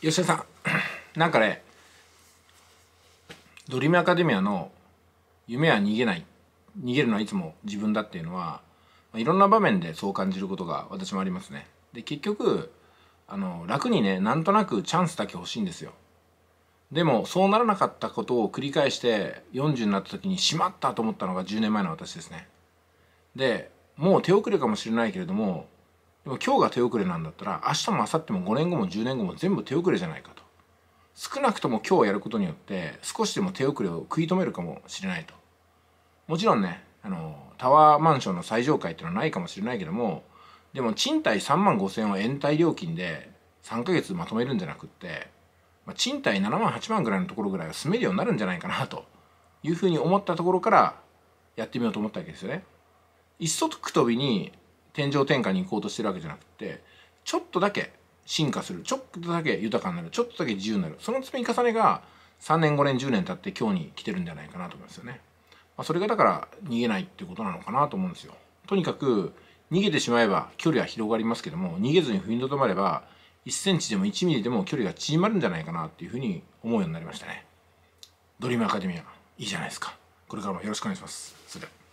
吉田さん なんかねドリームアカデミアの夢は逃げない逃げるのはいつも自分だっていうのは、まあ、いろんな場面でそう感じることが私もありますねで結局あの楽にねなんとなくチャンスだけ欲しいんですよでもそうならなかったことを繰り返して40になった時にしまったと思ったのが10年前の私ですねでもう手遅れかもしれないけれどもでも今日が手遅れなんだったら明日も明後日も5年後も10年後も全部手遅れじゃないかと少なくとも今日やることによって少しでも手遅れを食い止めるかもしれないともちろんねあのタワーマンションの最上階っていうのはないかもしれないけどもでも賃貸3万5,000円を延滞料金で3ヶ月まとめるんじゃなくって、まあ、賃貸7万8万ぐらいのところぐらいは住めるようになるんじゃないかなというふうに思ったところからやってみようと思ったわけですよね。一足飛びに天井転換に行こうとしてるわけじゃなくてちょっとだけ進化するちょっとだけ豊かになるちょっとだけ自由になるその積み重ねが3年5年10年経って今日に来てるんじゃないかなと思いますよね、まあ、それがだから逃げないっていうことなのかなと思うんですよとにかく逃げてしまえば距離は広がりますけども逃げずに踏みとどまれば1センチでも1ミリでも距離が縮まるんじゃないかなっていうふうに思うようになりましたねドリームアカデミアいいじゃないですかこれからもよろしくお願いしますそれでは